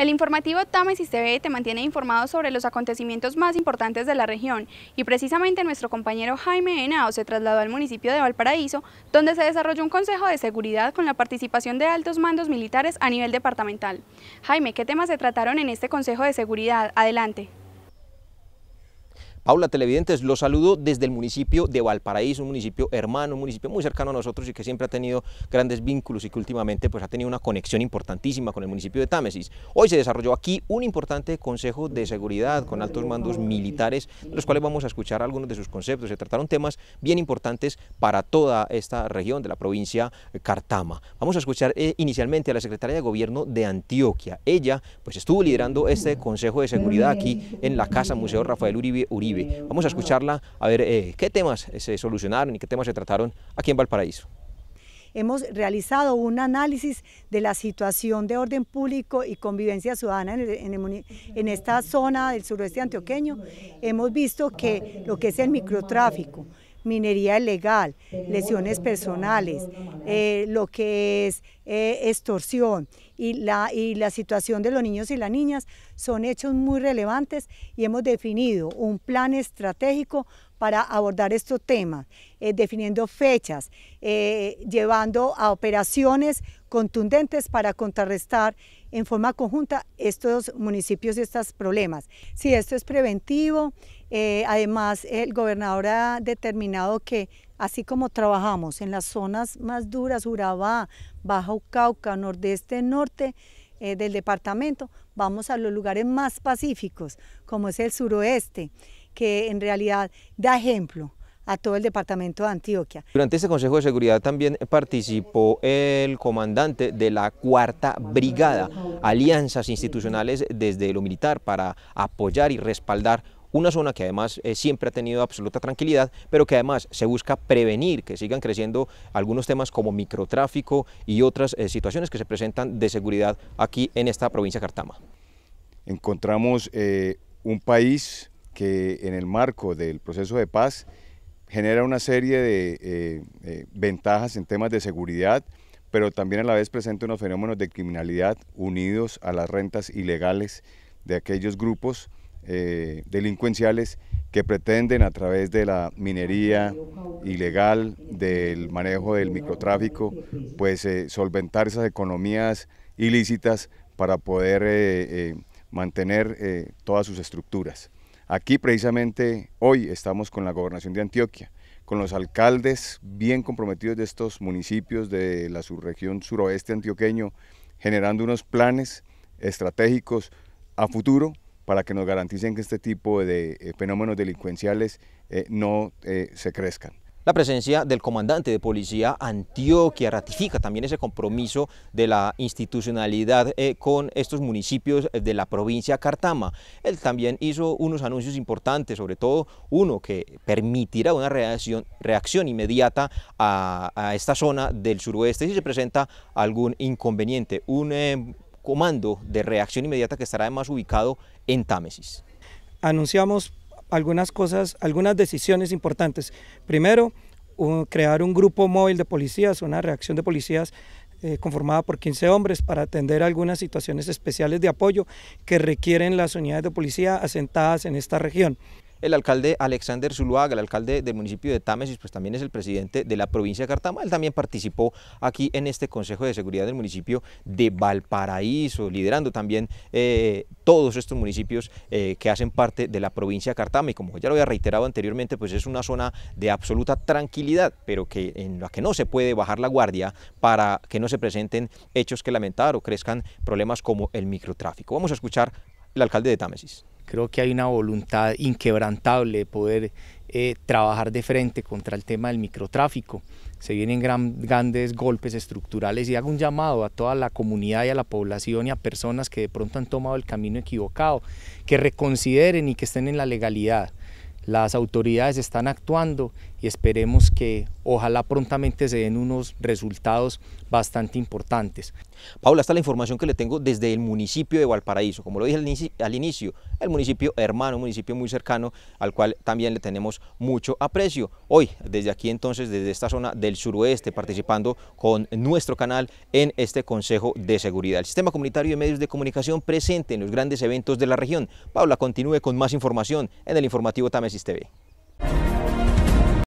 El informativo y TV te mantiene informado sobre los acontecimientos más importantes de la región y precisamente nuestro compañero Jaime Henao se trasladó al municipio de Valparaíso, donde se desarrolló un consejo de seguridad con la participación de altos mandos militares a nivel departamental. Jaime, ¿qué temas se trataron en este consejo de seguridad? Adelante. Paula Televidentes, los saludo desde el municipio de Valparaíso, un municipio hermano, un municipio muy cercano a nosotros y que siempre ha tenido grandes vínculos y que últimamente pues, ha tenido una conexión importantísima con el municipio de Támesis. Hoy se desarrolló aquí un importante consejo de seguridad con altos mandos militares, los cuales vamos a escuchar algunos de sus conceptos. Se trataron temas bien importantes para toda esta región de la provincia Cartama. Vamos a escuchar eh, inicialmente a la secretaria de Gobierno de Antioquia. Ella pues estuvo liderando este consejo de seguridad aquí en la Casa Museo Rafael Uribe Uribe Vamos a escucharla a ver eh, qué temas se solucionaron y qué temas se trataron aquí en Valparaíso hemos realizado un análisis de la situación de orden público y convivencia ciudadana en, en, esta zona del suroeste antioqueño. Hemos visto que lo que es el microtráfico, minería ilegal, lesiones personales, eh, lo que es eh, extorsión y la, y la situación de los niños y las niñas son hechos muy relevantes y hemos definido un plan estratégico para abordar estos temas, eh, definiendo fechas, llevando a operaciones contundentes para contrarrestar en forma conjunta estos municipios y estos problemas. Si esto es preventivo, eh, además, el gobernador ha determinado que así como trabajamos en las zonas más duras, Urabá, Bajo Cauca, Nordeste, Norte eh, del departamento, vamos a los lugares más pacíficos, como es el suroeste, que en realidad da ejemplo a todo el departamento de Antioquia. Durante este Consejo de Seguridad también participó el comandante de la Cuarta Brigada, alianzas institucionales desde lo militar para apoyar y respaldar una zona que además eh, siempre ha tenido absoluta tranquilidad, pero que además se busca prevenir que sigan creciendo algunos temas como microtráfico y otras eh, situaciones que se presentan de seguridad aquí en esta provincia de Cartama. Encontramos eh, un país que en el marco del proceso de paz genera una serie de ventajas en temas de seguridad, pero también a la vez presenta unos fenómenos de criminalidad unidos a las rentas ilegales de aquellos grupos eh, delincuenciales que pretenden a través de la minería ilegal, del manejo del microtráfico, pues eh, solventar esas economías ilícitas para poder eh, mantener todas sus estructuras. Aquí precisamente hoy estamos con la gobernación de Antioquia, con los alcaldes bien comprometidos de estos municipios de la subregión suroeste antioqueño, generando unos planes estratégicos a futuro para que nos garanticen que este tipo de eh, fenómenos delincuenciales eh, no eh, se crezcan. La presencia del comandante de policía Antioquia ratifica también ese compromiso de la institucionalidad con estos municipios de la provincia Cartama. Él también hizo unos anuncios importantes, sobre todo uno que permitirá una reacción, inmediata a, esta zona del suroeste si se presenta algún inconveniente. Un comando de reacción inmediata que estará además ubicado en Támesis. Anunciamos algunas cosas, algunas decisiones importantes. Primero, crear un grupo móvil de policías, una reacción de policías eh, conformada por 15 hombres para atender algunas situaciones especiales de apoyo que requieren las unidades de policía asentadas en esta región. El alcalde Alexander Zuluaga, el alcalde del municipio de Támesis, pues también es el presidente de la provincia de Cartama. Él también participó aquí en este Consejo de Seguridad del municipio de Valparaíso, liderando también eh, todos estos municipios eh, que hacen parte de la provincia de Cartama. Y como ya lo había reiterado anteriormente, pues es una zona de absoluta tranquilidad, pero que en la que no se puede bajar la guardia para que no se presenten hechos que lamentar o crezcan problemas como el microtráfico. Vamos a escuchar al alcalde de Támesis. Creo que hay una voluntad inquebrantable de poder eh, trabajar de frente contra el tema del microtráfico. Se vienen grandes golpes estructurales y hago un llamado a toda la comunidad y a la población y a personas que de pronto han tomado el camino equivocado, que reconsideren y que estén en la legalidad. Las autoridades están actuando y esperemos que ojalá prontamente se den unos resultados bastante importantes. Paula, esta la información que le tengo desde el municipio de Valparaíso. Como lo dije al inicio, el municipio hermano, un municipio muy cercano al cual también le tenemos mucho aprecio. Hoy, desde aquí entonces, desde esta zona del suroeste, participando con nuestro canal en este Consejo de Seguridad. El Sistema Comunitario de Medios de Comunicación presente en los grandes eventos de la región. Paula, continúe con más información en el informativo Tamesis TV.